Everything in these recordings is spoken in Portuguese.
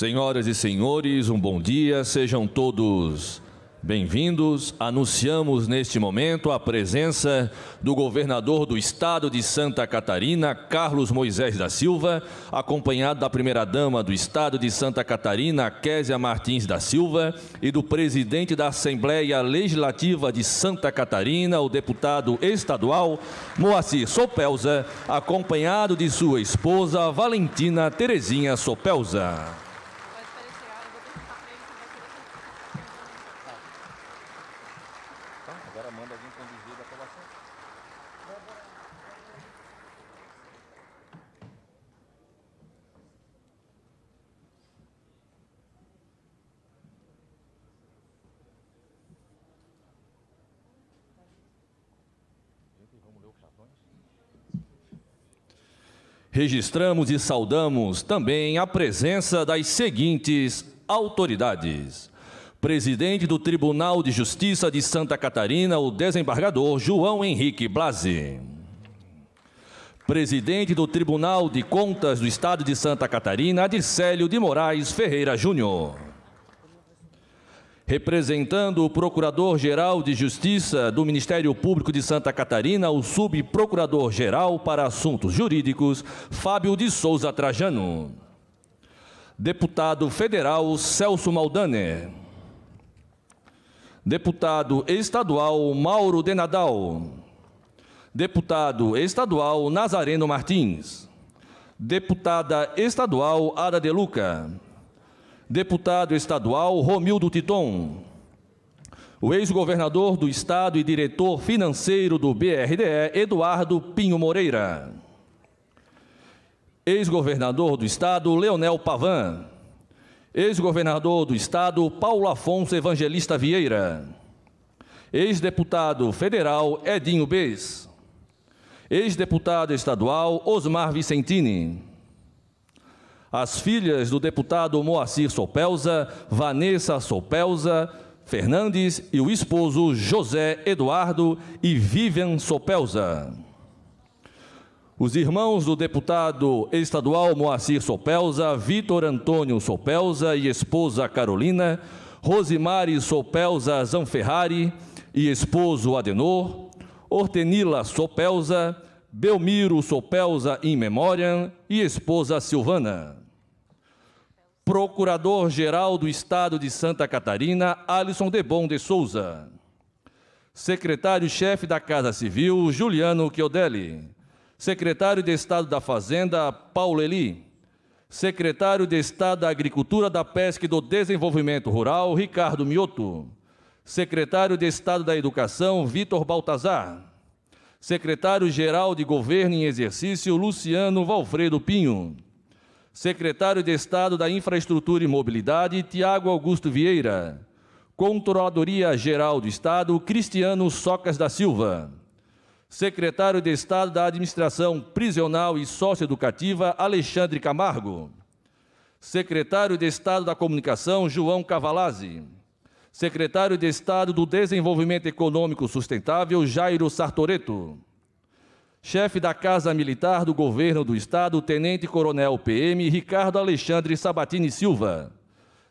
Senhoras e senhores, um bom dia, sejam todos bem-vindos. Anunciamos neste momento a presença do governador do estado de Santa Catarina, Carlos Moisés da Silva, acompanhado da primeira-dama do estado de Santa Catarina, Késia Martins da Silva, e do presidente da Assembleia Legislativa de Santa Catarina, o deputado estadual Moacir Sopelza, acompanhado de sua esposa Valentina Terezinha Sopelza. Registramos e saudamos também a presença das seguintes autoridades: Presidente do Tribunal de Justiça de Santa Catarina, o desembargador João Henrique Blasi. Presidente do Tribunal de Contas do Estado de Santa Catarina, Adicélio de Moraes Ferreira Júnior. Representando o Procurador-Geral de Justiça do Ministério Público de Santa Catarina, o Subprocurador-Geral para Assuntos Jurídicos, Fábio de Souza Trajano. Deputado Federal Celso Maldane. Deputado Estadual Mauro de Nadal. Deputado Estadual Nazareno Martins. Deputada Estadual Ada De Luca deputado estadual Romildo Titon. O ex-governador do estado e diretor financeiro do BRDE, Eduardo Pinho Moreira. Ex-governador do estado, Leonel Pavan. Ex-governador do estado, Paulo Afonso Evangelista Vieira. Ex-deputado federal, Edinho Bez. Ex-deputado estadual, Osmar Vicentini as filhas do deputado Moacir Sopelza, Vanessa Sopelza Fernandes e o esposo José Eduardo e Vivian Sopelza. Os irmãos do deputado estadual Moacir Sopelza, Vitor Antônio Sopelza e esposa Carolina, Rosimari Sopelza Zanferrari e esposo Adenor, Ortenila Sopelza, Belmiro Sopelza in memoriam e esposa Silvana. Procurador-Geral do Estado de Santa Catarina, Alisson Debon de Souza. Secretário-Chefe da Casa Civil, Juliano Chiodelli. Secretário de Estado da Fazenda, Paulo Eli. Secretário de Estado da Agricultura, da Pesca e do Desenvolvimento Rural, Ricardo Mioto. Secretário de Estado da Educação, Vitor Baltazar. Secretário-Geral de Governo em Exercício, Luciano Valfredo Pinho secretário de Estado da Infraestrutura e Mobilidade, Tiago Augusto Vieira. Controladoria Geral do Estado, Cristiano Socas da Silva. Secretário de Estado da Administração Prisional e Socioeducativa, Alexandre Camargo. Secretário de Estado da Comunicação, João Cavalazzi. Secretário de Estado do Desenvolvimento Econômico Sustentável, Jairo Sartoreto chefe da Casa Militar do Governo do Estado, Tenente Coronel PM Ricardo Alexandre Sabatini Silva,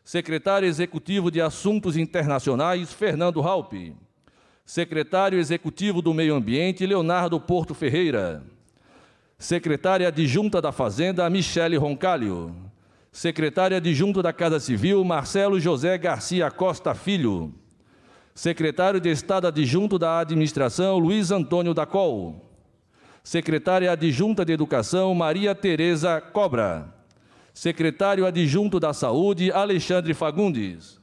secretário executivo de Assuntos Internacionais, Fernando Raupe, secretário executivo do Meio Ambiente, Leonardo Porto Ferreira, secretária adjunta da Fazenda, Michele Roncalho, secretária adjunta da Casa Civil, Marcelo José Garcia Costa Filho, secretário de Estado adjunto da Administração, Luiz Antônio Dacol, Secretária Adjunta de Educação, Maria Tereza Cobra. Secretário Adjunto da Saúde, Alexandre Fagundes.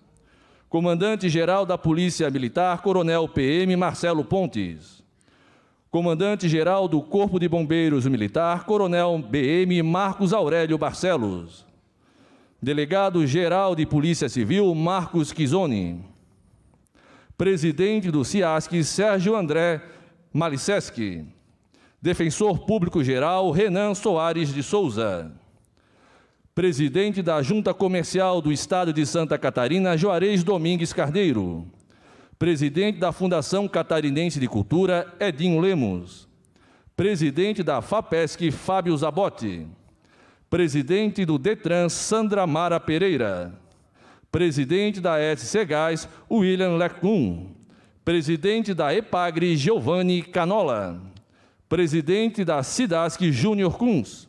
Comandante-Geral da Polícia Militar, Coronel PM Marcelo Pontes. Comandante-Geral do Corpo de Bombeiros Militar, Coronel BM Marcos Aurélio Barcelos. Delegado-Geral de Polícia Civil, Marcos Quizoni. Presidente do CIASC, Sérgio André Maliceschi. Defensor Público Geral Renan Soares de Souza. Presidente da Junta Comercial do Estado de Santa Catarina, Juarez Domingues Carneiro. Presidente da Fundação Catarinense de Cultura, Edinho Lemos. Presidente da FAPESC, Fábio Zabotti. Presidente do Detran, Sandra Mara Pereira. Presidente da SC Gás, William Lecum. Presidente da EPAGRE, Giovanni Canola presidente da SIDASC, Júnior Kunz,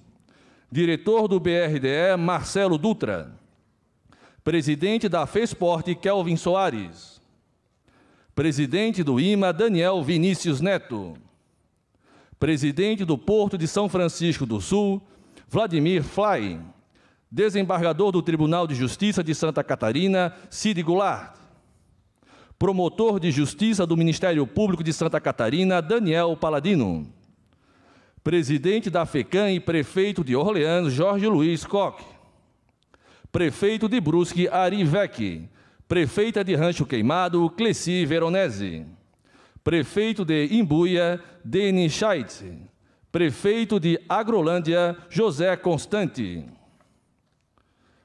diretor do BRDE, Marcelo Dutra, presidente da FESPORT, Kelvin Soares, presidente do IMA, Daniel Vinícius Neto, presidente do Porto de São Francisco do Sul, Vladimir Fly, desembargador do Tribunal de Justiça de Santa Catarina, Cid Goulart, promotor de Justiça do Ministério Público de Santa Catarina, Daniel Paladino, presidente da FECAM e prefeito de Orleans, Jorge Luiz Koch, prefeito de Brusque, Ari Vecchi, prefeita de Rancho Queimado, Cleci Veronese, prefeito de Imbuia, Denis Scheitz, prefeito de Agrolândia, José Constante,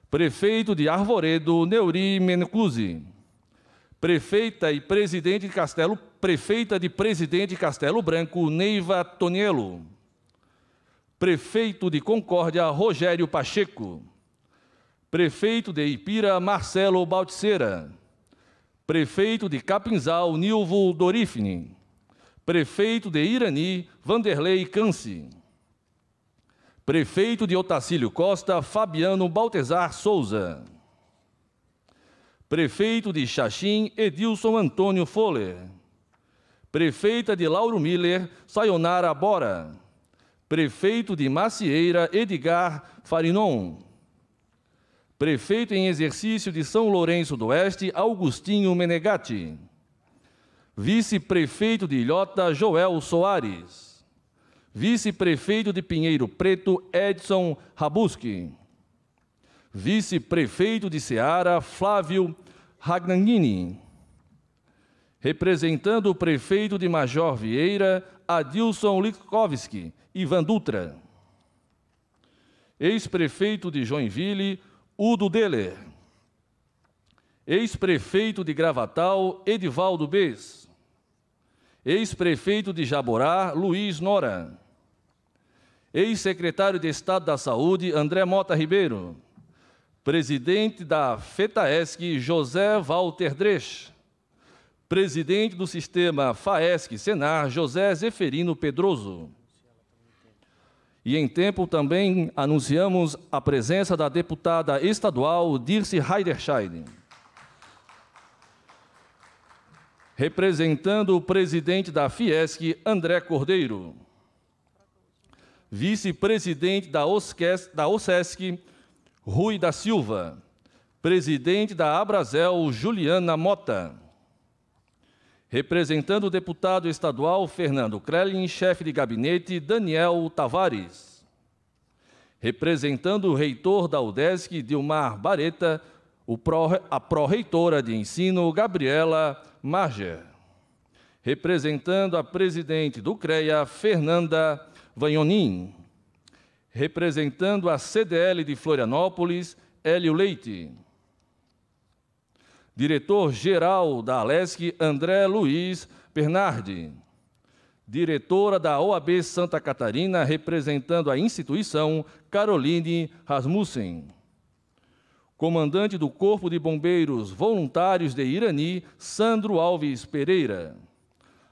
prefeito de Arvoredo, Neuri Mencuzzi, prefeita e presidente de Castelo, prefeita de Presidente Castelo Branco, Neiva Tonielo, prefeito de Concórdia, Rogério Pacheco, prefeito de Ipira, Marcelo Balticeira, prefeito de Capinzal, Nilvo Dorifne, prefeito de Irani, Vanderlei Canse, prefeito de Otacílio Costa, Fabiano Baltezar Souza, prefeito de Xaxim, Edilson Antônio Foller, prefeita de Lauro Miller, Sayonara Bora, prefeito de Macieira, Edgar Farinon. Prefeito em exercício de São Lourenço do Oeste, Augustinho Menegatti. Vice-prefeito de Ilhota, Joel Soares. Vice-prefeito de Pinheiro Preto, Edson Rabuski. Vice-prefeito de Ceará, Flávio Ragnanini. Representando o prefeito de Major Vieira, Adilson Likovski e Dutra. Ex-prefeito de Joinville, Udo Deller. Ex-prefeito de Gravatal, Edivaldo Bez. Ex-prefeito de Jaborá, Luiz Nora. Ex-secretário de Estado da Saúde, André Mota Ribeiro presidente da FETAESC, José Walter Dresch, Presidente do sistema FAESC Senar, José Zeferino Pedroso. E em tempo também anunciamos a presença da deputada estadual Dirce Heiderscheid. Representando o presidente da Fiesc, André Cordeiro. Vice-presidente da, da OSESC, Rui da Silva. Presidente da Abrazel, Juliana Mota Representando o deputado estadual Fernando Krellin, chefe de gabinete Daniel Tavares. Representando o reitor da UDESC, Dilmar Bareta, a pró-reitora de ensino Gabriela Marger. Representando a presidente do CREA, Fernanda Vanhonin. Representando a CDL de Florianópolis, Hélio Leite. Diretor-geral da ALESC, André Luiz Bernardi. Diretora da OAB Santa Catarina, representando a instituição, Caroline Rasmussen. Comandante do Corpo de Bombeiros Voluntários de Irani, Sandro Alves Pereira.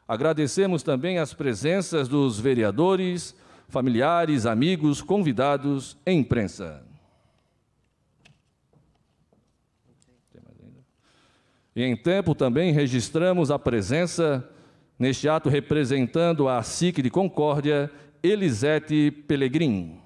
Agradecemos também as presenças dos vereadores, familiares, amigos, convidados e imprensa. E em tempo também registramos a presença, neste ato representando a SIC de Concórdia, Elisete Pelegrim.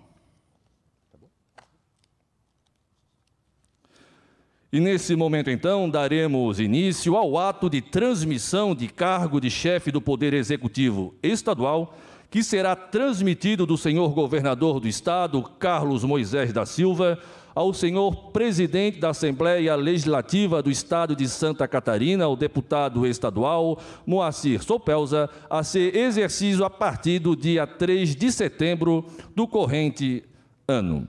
E nesse momento, então, daremos início ao ato de transmissão de cargo de chefe do Poder Executivo Estadual, que será transmitido do senhor governador do Estado, Carlos Moisés da Silva, ao senhor presidente da Assembleia Legislativa do Estado de Santa Catarina, o deputado estadual Moacir Sopelza, a ser exercido a partir do dia 3 de setembro do corrente ano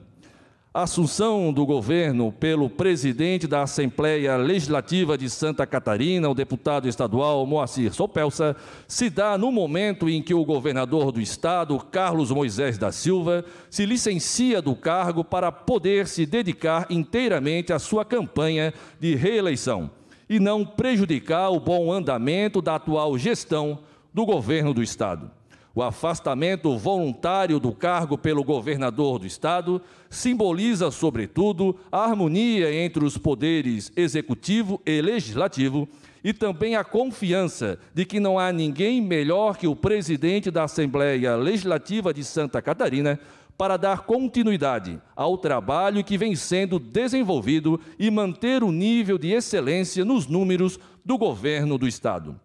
assunção do governo pelo presidente da Assembleia Legislativa de Santa Catarina, o deputado estadual Moacir Sopelsa, se dá no momento em que o governador do estado, Carlos Moisés da Silva, se licencia do cargo para poder se dedicar inteiramente à sua campanha de reeleição e não prejudicar o bom andamento da atual gestão do governo do estado. O afastamento voluntário do cargo pelo governador do Estado simboliza, sobretudo, a harmonia entre os poderes executivo e legislativo e também a confiança de que não há ninguém melhor que o presidente da Assembleia Legislativa de Santa Catarina para dar continuidade ao trabalho que vem sendo desenvolvido e manter o nível de excelência nos números do governo do Estado.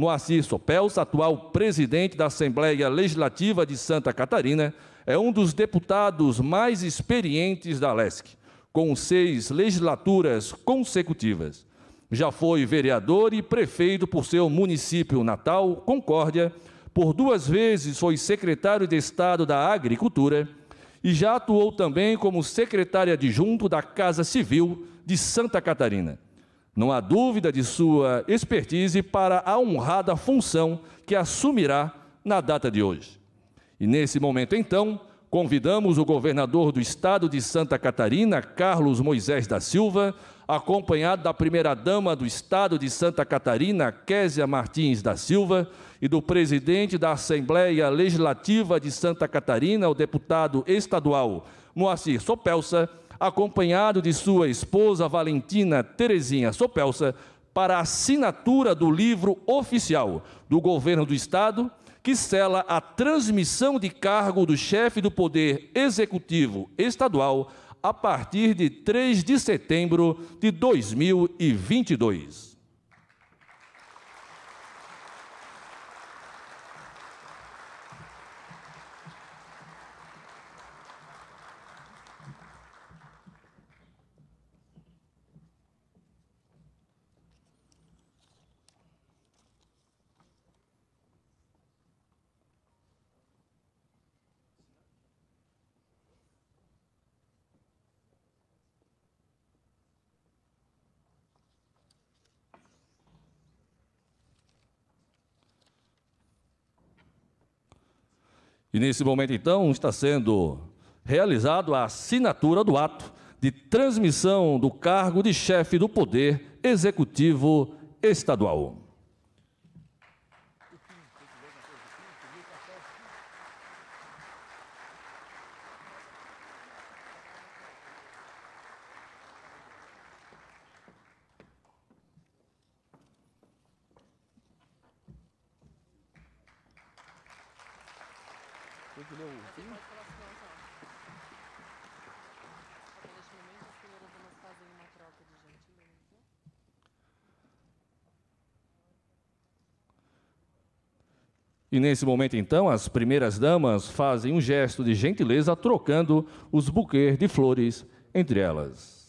Moacir Sopels, atual presidente da Assembleia Legislativa de Santa Catarina, é um dos deputados mais experientes da LESC, com seis legislaturas consecutivas. Já foi vereador e prefeito por seu município natal, Concórdia, por duas vezes foi secretário de Estado da Agricultura e já atuou também como secretária adjunto da Casa Civil de Santa Catarina. Não há dúvida de sua expertise para a honrada função que assumirá na data de hoje. E nesse momento, então, convidamos o governador do estado de Santa Catarina, Carlos Moisés da Silva, acompanhado da primeira-dama do estado de Santa Catarina, Késia Martins da Silva, e do presidente da Assembleia Legislativa de Santa Catarina, o deputado estadual Moacir Sopelsa, acompanhado de sua esposa Valentina Terezinha Sopelsa, para a assinatura do livro oficial do governo do Estado, que sela a transmissão de cargo do chefe do Poder Executivo Estadual a partir de 3 de setembro de 2022. nesse momento, então, está sendo realizado a assinatura do ato de transmissão do cargo de chefe do Poder Executivo Estadual. E nesse momento, então, as primeiras damas fazem um gesto de gentileza trocando os buquês de flores entre elas.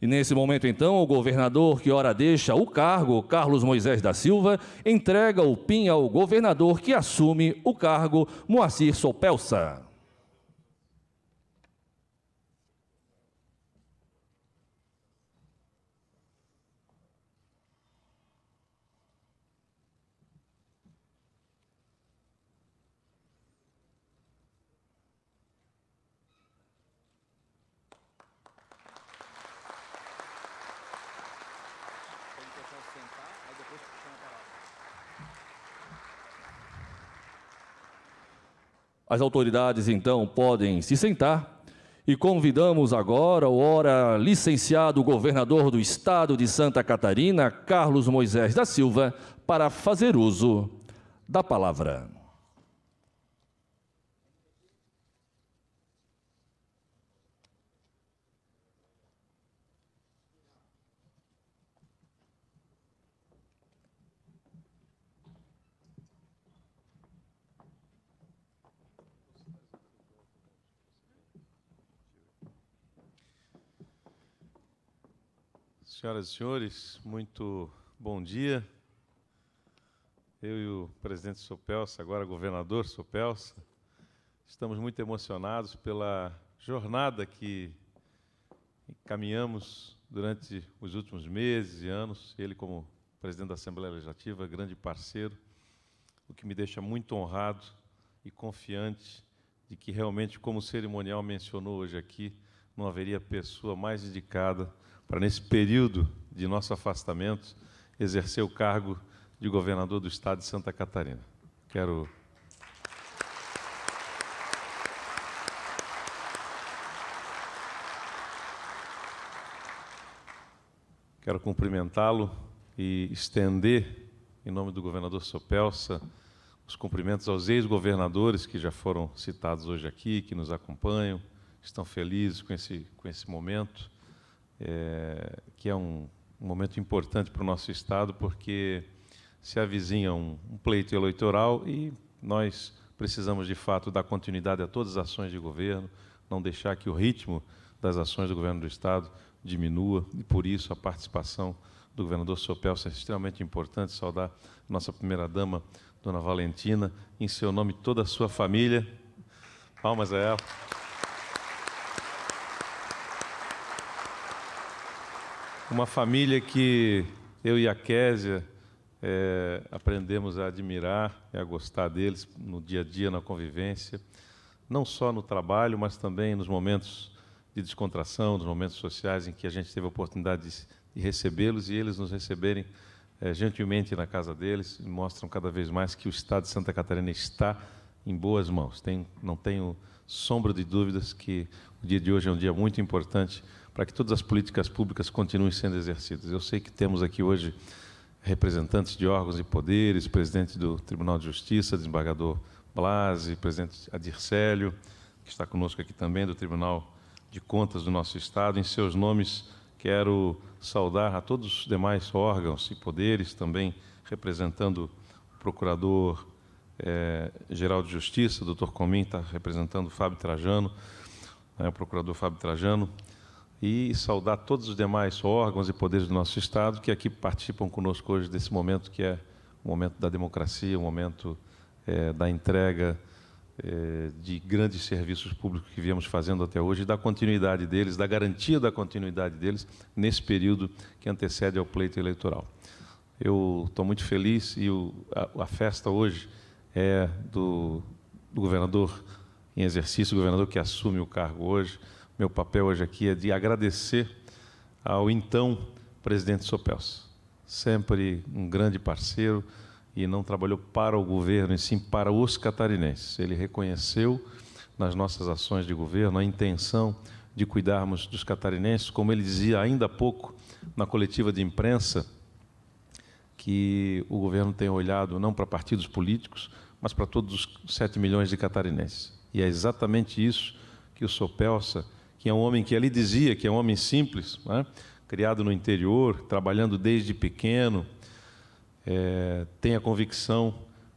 E nesse momento, então, o governador, que ora deixa o cargo, Carlos Moisés da Silva, entrega o PIN ao governador que assume o cargo, Moacir Sopelsa. As autoridades então podem se sentar e convidamos agora o ora licenciado governador do estado de Santa Catarina, Carlos Moisés da Silva, para fazer uso da palavra. Senhoras e senhores, muito bom dia. Eu e o presidente Sopelsa, agora governador Sopelsa, estamos muito emocionados pela jornada que caminhamos durante os últimos meses e anos. Ele, como presidente da Assembleia Legislativa, grande parceiro, o que me deixa muito honrado e confiante de que realmente, como o cerimonial mencionou hoje aqui, não haveria pessoa mais indicada para, nesse período de nosso afastamento, exercer o cargo de governador do estado de Santa Catarina. Quero. Quero cumprimentá-lo e estender, em nome do governador Sopelsa, os cumprimentos aos ex-governadores que já foram citados hoje aqui, que nos acompanham, estão felizes com esse, com esse momento é, que é um, um momento importante para o nosso Estado, porque se avizinha um, um pleito eleitoral e nós precisamos, de fato, dar continuidade a todas as ações de governo, não deixar que o ritmo das ações do governo do Estado diminua, e por isso a participação do governador Sopel é extremamente importante. Saudar nossa primeira-dama, Dona Valentina, em seu nome toda a sua família. Palmas a ela. Uma família que eu e a Késia é, aprendemos a admirar e a gostar deles no dia a dia, na convivência, não só no trabalho, mas também nos momentos de descontração, nos momentos sociais em que a gente teve a oportunidade de, de recebê-los e eles nos receberem é, gentilmente na casa deles, mostram cada vez mais que o Estado de Santa Catarina está em boas mãos. não tenho sombra de dúvidas que o dia de hoje é um dia muito importante para que todas as políticas públicas continuem sendo exercidas. Eu sei que temos aqui hoje representantes de órgãos e poderes, presidente do Tribunal de Justiça, desembargador Blasi, presidente Adircélio, que está conosco aqui também, do Tribunal de Contas do nosso Estado. Em seus nomes, quero saudar a todos os demais órgãos e poderes, também representando o Procurador é, Geral de Justiça, doutor Comim, está representando o Fábio Trajano, né, o Procurador Fábio Trajano, e saudar todos os demais órgãos e poderes do nosso Estado que aqui participam conosco hoje desse momento que é o momento da democracia, o momento é, da entrega é, de grandes serviços públicos que viemos fazendo até hoje, da continuidade deles, da garantia da continuidade deles nesse período que antecede ao pleito eleitoral. Eu estou muito feliz e o, a, a, festa hoje é do, do governador em exercício, o governador que assume o cargo hoje, meu papel hoje aqui é de agradecer ao então presidente Sopels, sempre um grande parceiro e não trabalhou para o governo, e sim para os catarinenses. Ele reconheceu nas nossas ações de governo a intenção de cuidarmos dos catarinenses, como ele dizia ainda há pouco na coletiva de imprensa, que o governo tem olhado não para partidos políticos, mas para todos os 7 milhões de catarinenses. E é exatamente isso que o Sopelsa que é um homem que ali dizia que é um homem simples, né? criado no interior, trabalhando desde pequeno, é, tem a convicção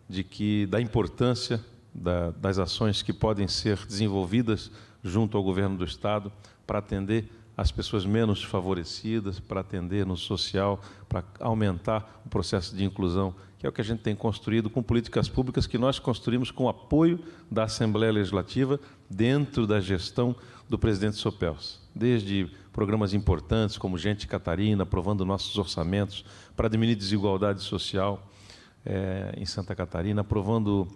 de que da importância da, das ações que podem ser desenvolvidas junto ao governo do estado para atender as pessoas menos favorecidas, para atender no social, para aumentar o processo de inclusão que é o que a gente tem construído com políticas públicas que nós construímos com apoio da Assembleia Legislativa dentro da gestão do presidente Sopels. Desde programas importantes como Gente Catarina, aprovando nossos orçamentos para diminuir desigualdade social é, em Santa Catarina, aprovando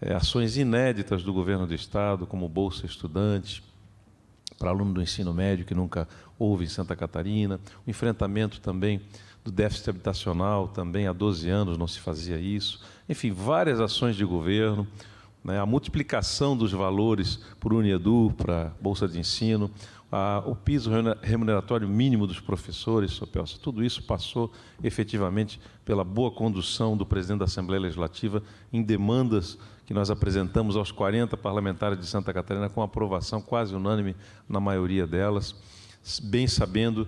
é, ações inéditas do governo do Estado, como Bolsa Estudante, para aluno do ensino médio que nunca houve em Santa Catarina, o enfrentamento também do déficit habitacional também, há 12 anos não se fazia isso. Enfim, várias ações de governo, né, a multiplicação dos valores por Uniedu para Bolsa de Ensino, a, o piso remuneratório mínimo dos professores, Sopelsa, tudo isso passou efetivamente pela boa condução do presidente da Assembleia Legislativa em demandas que nós apresentamos aos 40 parlamentares de Santa Catarina, com aprovação quase unânime na maioria delas, bem sabendo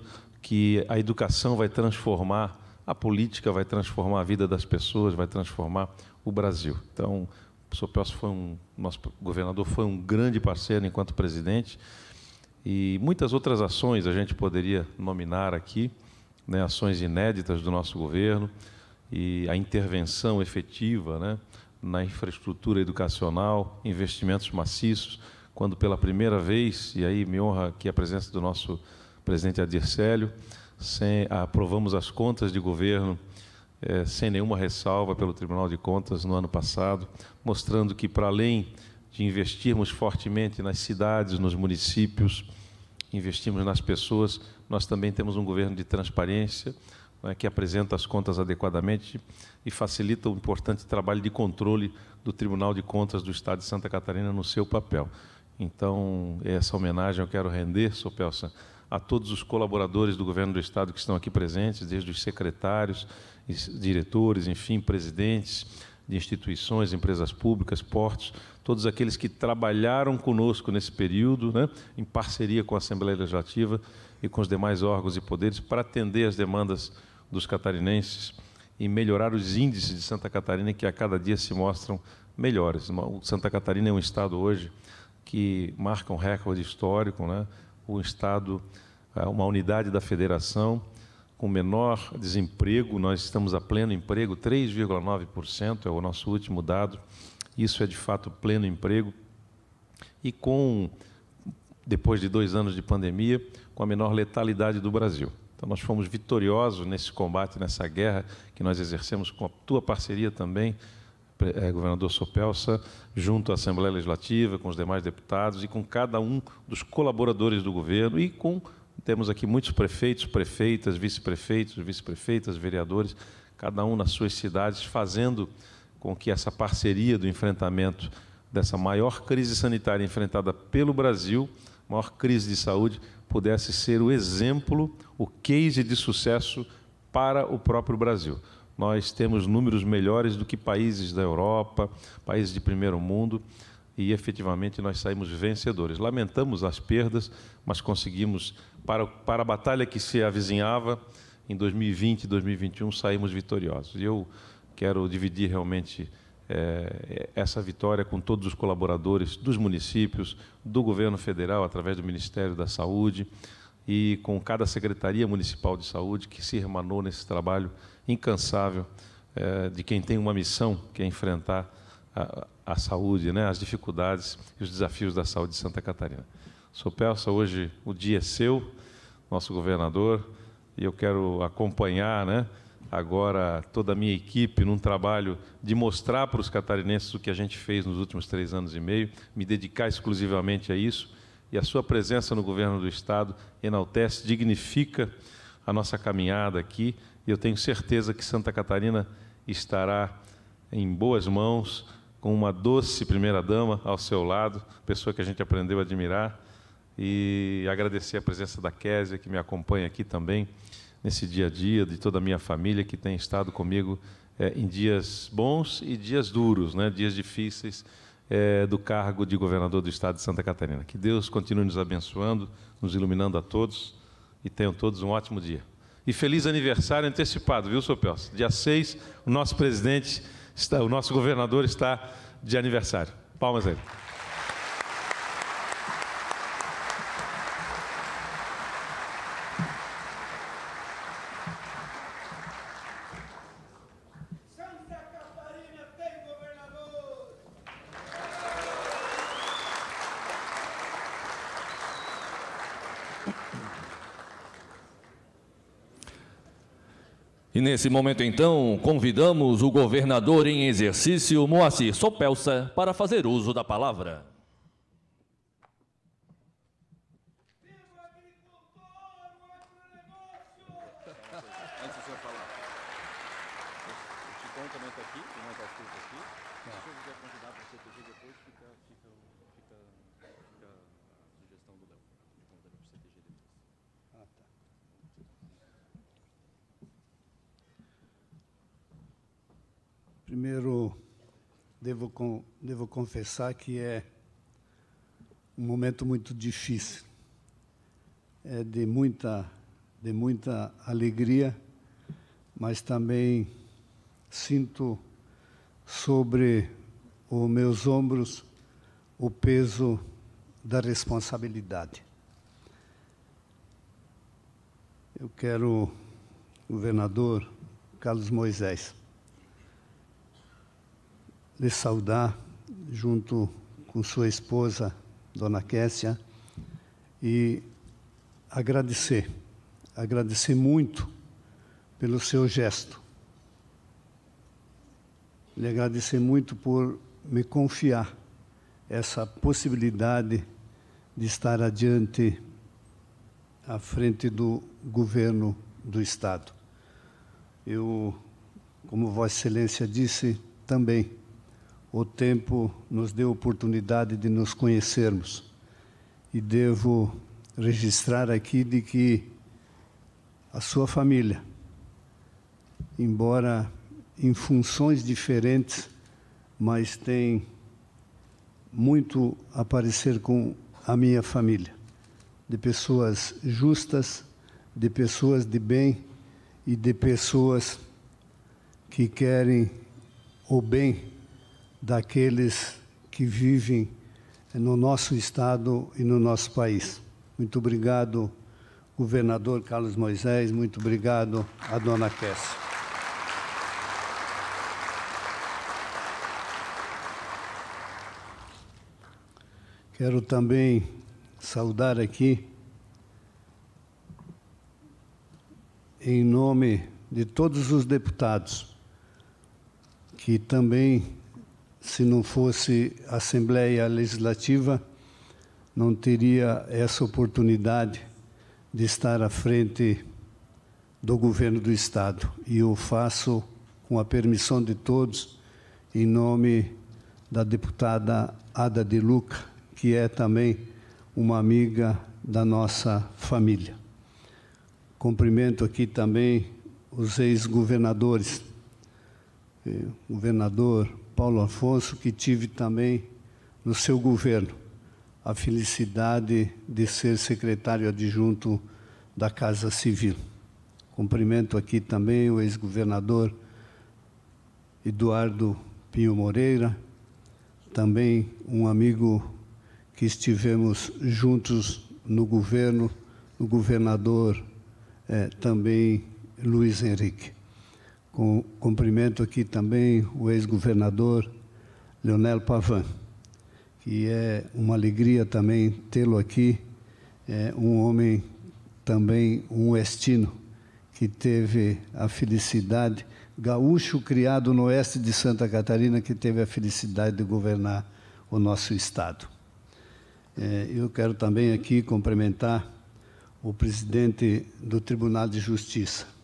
que a educação vai transformar, a política vai transformar a vida das pessoas, vai transformar o Brasil. Então, o professor Pelso foi um, nosso governador foi um grande parceiro enquanto presidente e muitas outras ações a gente poderia nominar aqui, né, ações inéditas do nosso governo e a intervenção efetiva né, na infraestrutura educacional, investimentos maciços, quando pela primeira vez, e aí me honra aqui a presença do nosso presidente Adircélio, sem, aprovamos as contas de governo é, sem nenhuma ressalva pelo Tribunal de Contas no ano passado, mostrando que, para além de investirmos fortemente nas cidades, nos municípios, investimos nas pessoas, nós também temos um governo de transparência, né, que apresenta as contas adequadamente e facilita o importante trabalho de controle do Tribunal de Contas do Estado de Santa Catarina no seu papel. Então, essa homenagem eu quero render, Sr. Pelsa, a todos os colaboradores do governo do Estado que estão aqui presentes, desde os secretários, diretores, enfim, presidentes de instituições, empresas públicas, portos, todos aqueles que trabalharam conosco nesse período, né, em parceria com a Assembleia Legislativa e com os demais órgãos e poderes, para atender as demandas dos catarinenses e melhorar os índices de Santa Catarina, que a cada dia se mostram melhores. Santa Catarina é um estado hoje que marca um recorde histórico, né? o Estado, ah, uma unidade da federação com menor desemprego, nós estamos a pleno emprego, 3,9% é o nosso último dado, isso é de fato pleno emprego, e com, depois de dois anos de pandemia, com a menor letalidade do Brasil. Então, nós fomos vitoriosos nesse combate, nessa guerra que nós exercemos com a tua parceria também, é, governador Sopelsa, junto à Assembleia Legislativa, com os demais deputados e com cada um dos colaboradores do governo e com temos aqui muitos prefeitos, prefeitas, vice-prefeitos, vice-prefeitas, vereadores, cada um nas suas cidades, fazendo com que essa parceria do enfrentamento dessa maior crise sanitária enfrentada pelo Brasil, maior crise de saúde, pudesse ser o exemplo, o case de sucesso para o próprio Brasil nós temos números melhores do que países da Europa, países de primeiro mundo, e efetivamente nós saímos vencedores. Lamentamos as perdas, mas conseguimos, para, para a batalha que se avizinhava, em 2020 e 2021, saímos vitoriosos. E eu quero dividir realmente é, essa vitória com todos os colaboradores dos municípios, do governo federal, através do Ministério da Saúde, e com cada Secretaria Municipal de Saúde que se irmanou nesse trabalho incansável eh, de quem tem uma missão, que é enfrentar a, a saúde, né, as dificuldades e os desafios da saúde de Santa Catarina. Sou Pelsa, hoje o dia é seu, nosso governador, e eu quero acompanhar né, agora toda a minha equipe num trabalho de mostrar para os catarinenses o que a gente fez nos últimos três anos e meio, me dedicar exclusivamente a isso e a sua presença no governo do Estado enaltece, dignifica a nossa caminhada aqui. E eu tenho certeza que Santa Catarina estará em boas mãos, com uma doce primeira-dama ao seu lado, pessoa que a gente aprendeu a admirar. E agradecer a presença da Késia, que me acompanha aqui também, nesse dia a dia, de toda a minha família que tem estado comigo é, em dias bons e dias duros, né? dias difíceis é, do cargo de governador do estado de Santa Catarina. Que Deus continue nos abençoando, nos iluminando a todos e tenham todos um ótimo dia. E feliz aniversário antecipado, viu, Sr. Pelso? Dia 6, o nosso presidente, está, o nosso governador está de aniversário. Palmas aí. E nesse momento, então, convidamos o governador em exercício, Moacir Sopelsa, para fazer uso da palavra. confessar que é um momento muito difícil. É de muita, de muita alegria, mas também sinto sobre os meus ombros o peso da responsabilidade. Eu quero, governador Carlos Moisés, lhe saudar junto com sua esposa, Dona Kessia, e agradecer, agradecer muito pelo seu gesto. Lhe agradecer muito por me confiar essa possibilidade de estar adiante à frente do governo do Estado. Eu, como Vossa Excelência disse, também o tempo nos deu oportunidade de nos conhecermos. E devo registrar aqui de que a sua família, embora em funções diferentes, mas tem muito a parecer com a minha família, de pessoas justas, de pessoas de bem e de pessoas que querem o bem daqueles que vivem no nosso estado e no nosso país. Muito obrigado, governador Carlos Moisés, muito obrigado a dona Kess. Quero também saudar aqui, em nome de todos os deputados que também se não fosse a Assembleia Legislativa, não teria essa oportunidade de estar à frente do governo do Estado. E eu faço, com a permissão de todos, em nome da deputada Ada de Luca, que é também uma amiga da nossa família. Cumprimento aqui também os ex-governadores, eh, governador Paulo Afonso, que tive também no seu governo a felicidade de ser secretário adjunto da Casa Civil. Cumprimento aqui também o ex-governador Eduardo Pinho Moreira, também um amigo que estivemos juntos no governo, o governador eh, também Luiz Henrique. Com, cumprimento aqui também o ex-governador Leonel Pavan, que é uma alegria também tê-lo aqui, é um homem também um estino que teve a felicidade, gaúcho criado no oeste de Santa Catarina, que teve a felicidade de governar o nosso estado. É, eu quero também aqui cumprimentar o presidente do Tribunal de Justiça,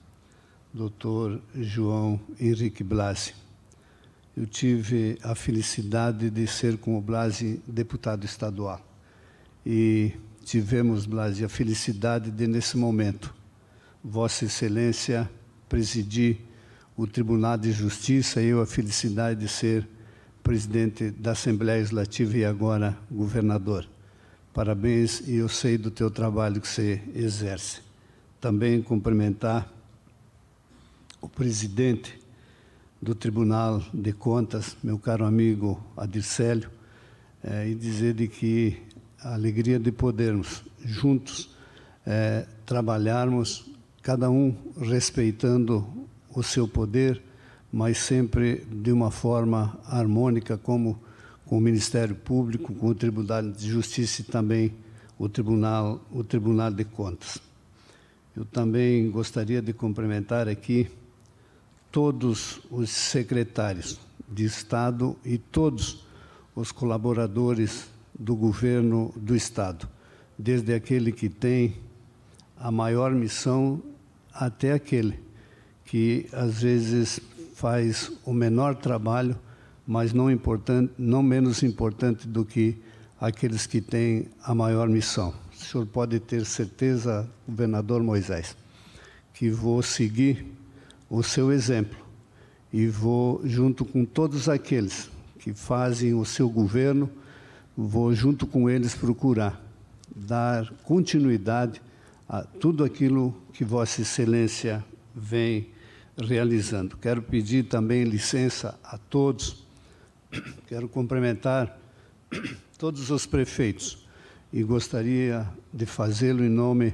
Dr. João Henrique Blasi. Eu tive a felicidade de ser com o Blasi deputado estadual e tivemos, Blasi, a felicidade de, nesse momento, Vossa Excelência presidir o Tribunal de Justiça e eu a felicidade de ser presidente da Assembleia Legislativa e agora governador. Parabéns e eu sei do teu trabalho que você exerce. Também cumprimentar o presidente do Tribunal de Contas, meu caro amigo Adircélio, eh, e dizer de que a alegria de podermos juntos eh, trabalharmos, cada um respeitando o seu poder, mas sempre de uma forma harmônica, como com o Ministério Público, com o Tribunal de Justiça e também o Tribunal, o Tribunal de Contas. Eu também gostaria de cumprimentar aqui todos os secretários de Estado e todos os colaboradores do governo do Estado, desde aquele que tem a maior missão até aquele que às vezes faz o menor trabalho, mas não importante, não menos importante do que aqueles que têm a maior missão. O senhor pode ter certeza, governador Moisés, que vou seguir o seu exemplo e vou, junto com todos aqueles que fazem o seu governo, vou, junto com eles, procurar dar continuidade a tudo aquilo que Vossa Excelência vem realizando. Quero pedir também licença a todos, quero cumprimentar todos os prefeitos e gostaria de fazê-lo em nome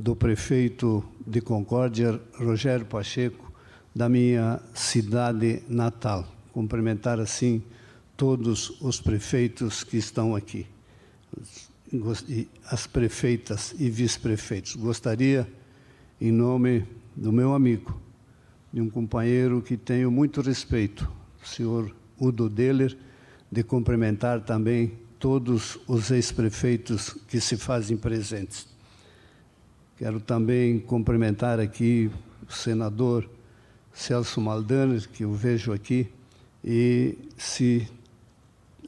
do prefeito de Concórdia, Rogério Pacheco, da minha cidade natal. Cumprimentar assim todos os prefeitos que estão aqui, as prefeitas e vice-prefeitos. Gostaria, em nome do meu amigo, de um companheiro que tenho muito respeito, o senhor Udo Deller, de cumprimentar também todos os ex-prefeitos que se fazem presentes. Quero também cumprimentar aqui o senador Celso Maldaner, que eu vejo aqui, e se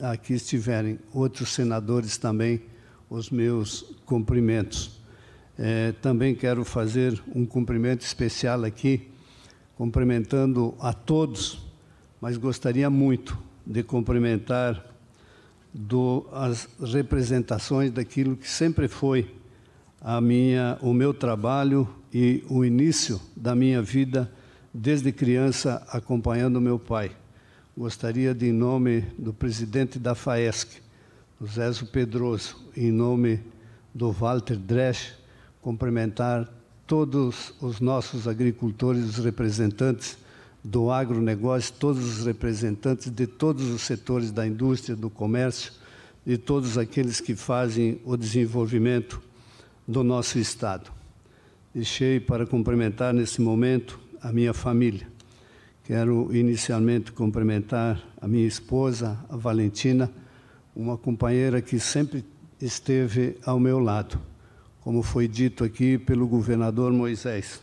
aqui estiverem outros senadores também, os meus cumprimentos. É, também quero fazer um cumprimento especial aqui, cumprimentando a todos, mas gostaria muito de cumprimentar do, as representações daquilo que sempre foi a minha, o meu trabalho e o início da minha vida desde criança acompanhando meu pai. Gostaria de, em nome do presidente da FAESC, Zézo Pedroso, em nome do Walter Dresch, cumprimentar todos os nossos agricultores, os representantes do agronegócio, todos os representantes de todos os setores da indústria, do comércio, de todos aqueles que fazem o desenvolvimento do nosso Estado. Deixei para cumprimentar nesse momento a minha família. Quero inicialmente cumprimentar a minha esposa, a Valentina, uma companheira que sempre esteve ao meu lado, como foi dito aqui pelo governador Moisés,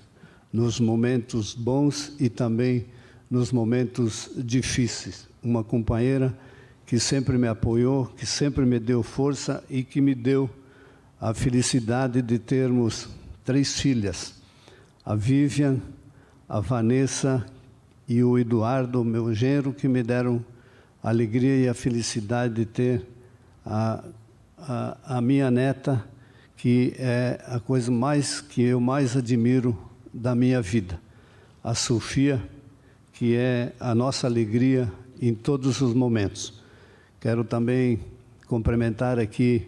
nos momentos bons e também nos momentos difíceis. Uma companheira que sempre me apoiou, que sempre me deu força e que me deu a felicidade de termos três filhas, a Vivian, a Vanessa e o Eduardo, meu genro, que me deram a alegria e a felicidade de ter a, a, a minha neta, que é a coisa mais que eu mais admiro da minha vida, a Sofia, que é a nossa alegria em todos os momentos. Quero também cumprimentar aqui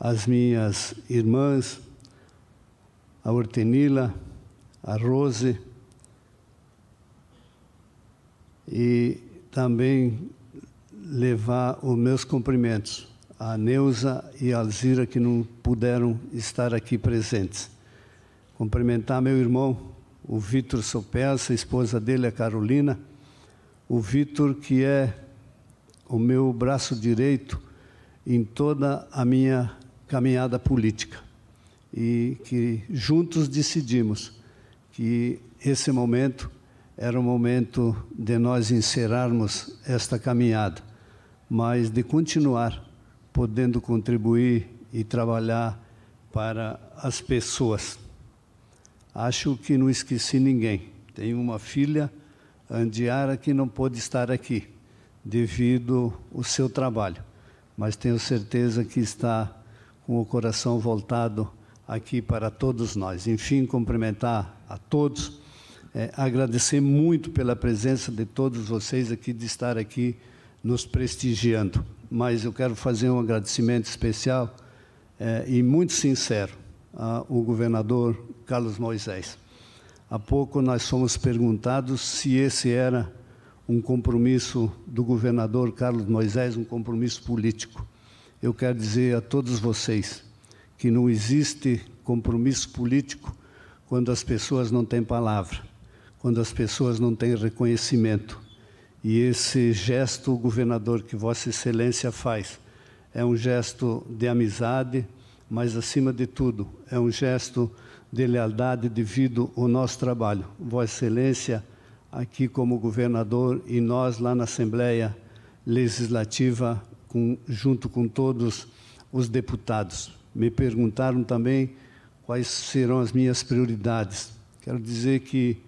as minhas irmãs, a Hortenila, a Rose, e também levar os meus cumprimentos à Neuza e à Alzira, que não puderam estar aqui presentes. Cumprimentar meu irmão, o Vitor Sopeça, a esposa dele, a Carolina. O Vitor, que é o meu braço direito em toda a minha caminhada política e que juntos decidimos que esse momento era o momento de nós encerrarmos esta caminhada, mas de continuar podendo contribuir e trabalhar para as pessoas. Acho que não esqueci ninguém. Tenho uma filha, Andiara, que não pôde estar aqui devido ao seu trabalho, mas tenho certeza que está com o coração voltado aqui para todos nós. Enfim, cumprimentar a todos, é, agradecer muito pela presença de todos vocês aqui, de estar aqui nos prestigiando. Mas eu quero fazer um agradecimento especial é, e muito sincero ao governador Carlos Moisés. Há pouco nós fomos perguntados se esse era um compromisso do governador Carlos Moisés, um compromisso político eu quero dizer a todos vocês que não existe compromisso político quando as pessoas não têm palavra, quando as pessoas não têm reconhecimento. E esse gesto, governador, que Vossa Excelência faz, é um gesto de amizade, mas, acima de tudo, é um gesto de lealdade devido ao nosso trabalho. Vossa Excelência, aqui como governador e nós lá na Assembleia Legislativa, com, junto com todos os deputados. Me perguntaram também quais serão as minhas prioridades. Quero dizer que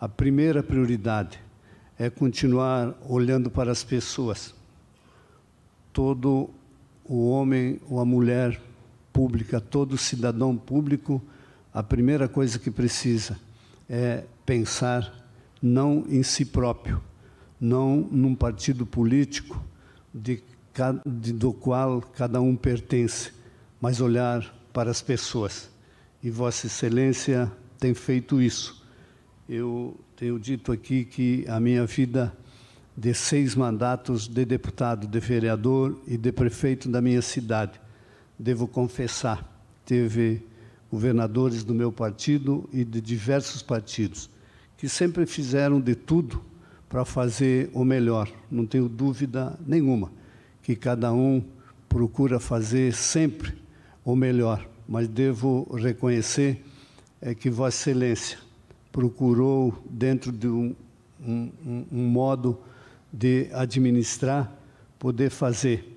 a primeira prioridade é continuar olhando para as pessoas. Todo o homem ou a mulher pública, todo cidadão público, a primeira coisa que precisa é pensar não em si próprio, não num partido político de do qual cada um pertence, mas olhar para as pessoas. E Vossa Excelência tem feito isso. Eu tenho dito aqui que a minha vida de seis mandatos de deputado, de vereador e de prefeito da minha cidade, devo confessar, teve governadores do meu partido e de diversos partidos, que sempre fizeram de tudo para fazer o melhor, não tenho dúvida nenhuma que cada um procura fazer sempre o melhor, mas devo reconhecer é que Vossa Excelência procurou, dentro de um, um, um modo de administrar, poder fazer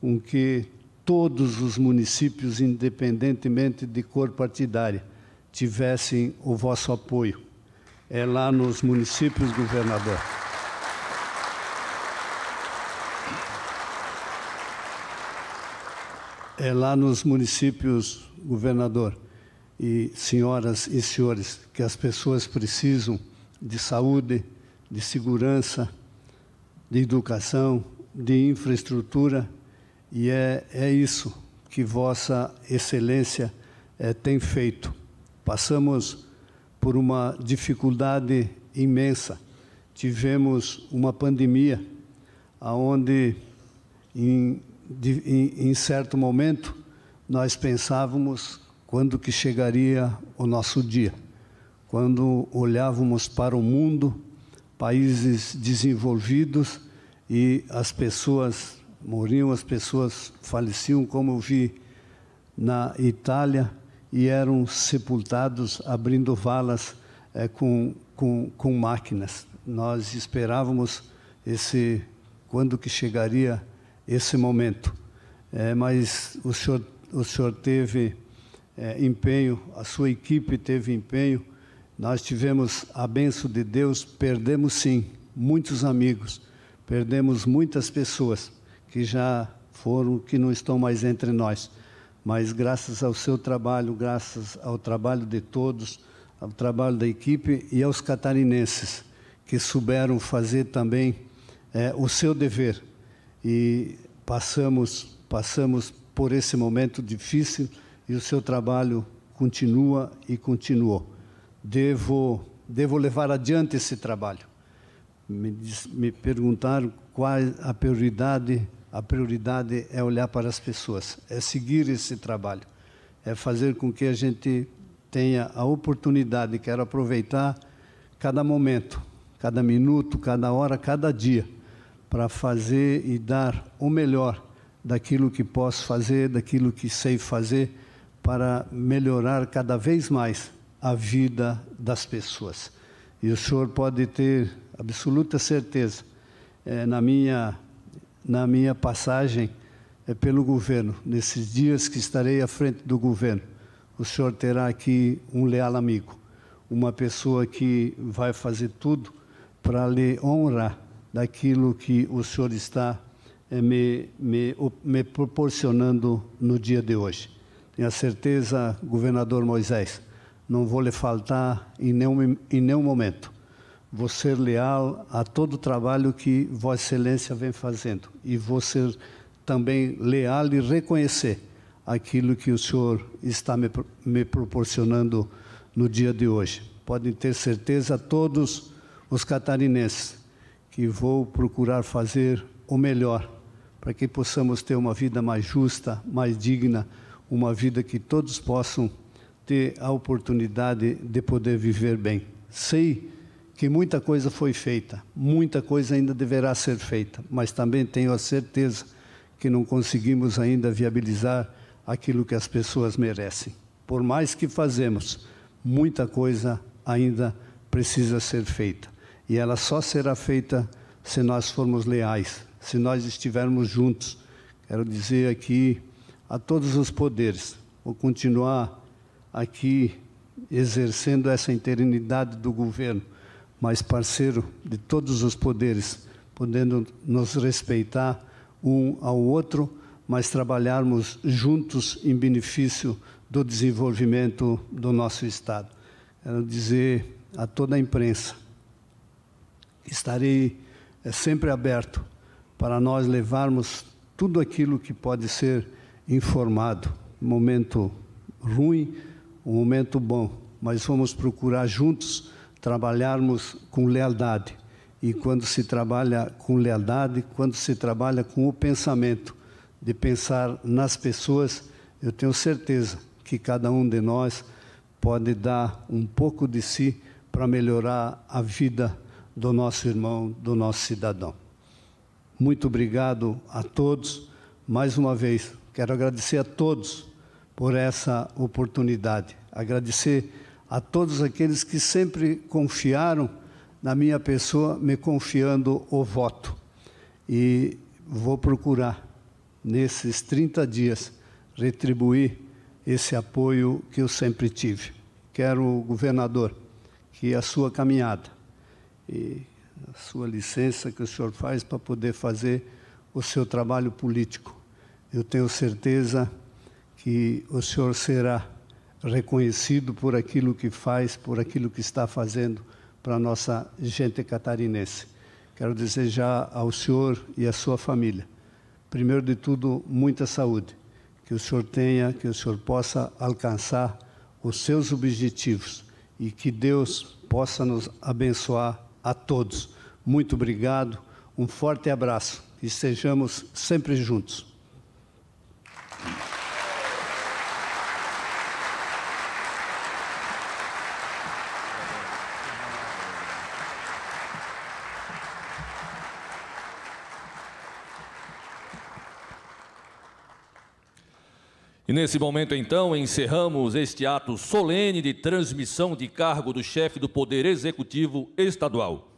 com que todos os municípios, independentemente de cor partidária, tivessem o vosso apoio. É lá nos municípios, governador. é lá nos municípios, governador, e senhoras e senhores, que as pessoas precisam de saúde, de segurança, de educação, de infraestrutura, e é, é isso que Vossa Excelência é, tem feito. Passamos por uma dificuldade imensa. Tivemos uma pandemia, onde em de, em, em certo momento, nós pensávamos quando que chegaria o nosso dia. Quando olhávamos para o mundo, países desenvolvidos e as pessoas morriam, as pessoas faleciam, como eu vi na Itália, e eram sepultados abrindo valas é, com, com, com máquinas. Nós esperávamos esse quando que chegaria esse momento. É, mas o senhor, o senhor teve é, empenho, a sua equipe teve empenho, nós tivemos a benção de Deus, perdemos sim muitos amigos, perdemos muitas pessoas que já foram, que não estão mais entre nós. Mas graças ao seu trabalho, graças ao trabalho de todos, ao trabalho da equipe e aos catarinenses que souberam fazer também é, o seu dever e passamos, passamos por esse momento difícil e o seu trabalho continua e continuou. Devo, devo levar adiante esse trabalho. Me, me perguntaram qual a prioridade. A prioridade é olhar para as pessoas, é seguir esse trabalho, é fazer com que a gente tenha a oportunidade, quero aproveitar cada momento, cada minuto, cada hora, cada dia para fazer e dar o melhor daquilo que posso fazer, daquilo que sei fazer, para melhorar cada vez mais a vida das pessoas. E o senhor pode ter absoluta certeza, é, na, minha, na minha passagem é, pelo governo, nesses dias que estarei à frente do governo, o senhor terá aqui um leal amigo, uma pessoa que vai fazer tudo para lhe honrar daquilo que o Senhor está eh, me, me, me proporcionando no dia de hoje. Tenha certeza, governador Moisés, não vou lhe faltar em nenhum, em nenhum momento. Vou ser leal a todo o trabalho que Vossa Excelência vem fazendo e vou ser também leal e reconhecer aquilo que o Senhor está me, me proporcionando no dia de hoje. Podem ter certeza todos os catarinenses que vou procurar fazer o melhor para que possamos ter uma vida mais justa, mais digna, uma vida que todos possam ter a oportunidade de poder viver bem. Sei que muita coisa foi feita, muita coisa ainda deverá ser feita, mas também tenho a certeza que não conseguimos ainda viabilizar aquilo que as pessoas merecem. Por mais que fazemos, muita coisa ainda precisa ser feita. E ela só será feita se nós formos leais, se nós estivermos juntos. Quero dizer aqui a todos os poderes, vou continuar aqui exercendo essa interinidade do governo, mas parceiro de todos os poderes, podendo nos respeitar um ao outro, mas trabalharmos juntos em benefício do desenvolvimento do nosso Estado. Quero dizer a toda a imprensa, estarei eh, sempre aberto para nós levarmos tudo aquilo que pode ser informado. Um momento ruim, um momento bom, mas vamos procurar juntos trabalharmos com lealdade. E quando se trabalha com lealdade, quando se trabalha com o pensamento de pensar nas pessoas, eu tenho certeza que cada um de nós pode dar um pouco de si para melhorar a vida do nosso irmão, do nosso cidadão. Muito obrigado a todos. Mais uma vez, quero agradecer a todos por essa oportunidade. Agradecer a todos aqueles que sempre confiaram na minha pessoa, me confiando o voto. E vou procurar, nesses 30 dias, retribuir esse apoio que eu sempre tive. Quero, governador, que a sua caminhada e a sua licença que o senhor faz para poder fazer o seu trabalho político. Eu tenho certeza que o senhor será reconhecido por aquilo que faz, por aquilo que está fazendo para a nossa gente catarinense. Quero desejar ao senhor e à sua família, primeiro de tudo, muita saúde, que o senhor tenha, que o senhor possa alcançar os seus objetivos e que Deus possa nos abençoar a todos. Muito obrigado, um forte abraço e sejamos sempre juntos. Nesse momento, então, encerramos este ato solene de transmissão de cargo do chefe do Poder Executivo Estadual.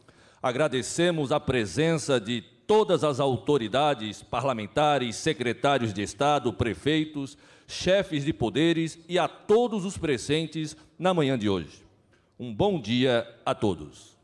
Agradecemos a presença de todas as autoridades parlamentares, secretários de Estado, prefeitos, chefes de poderes e a todos os presentes na manhã de hoje. Um bom dia a todos.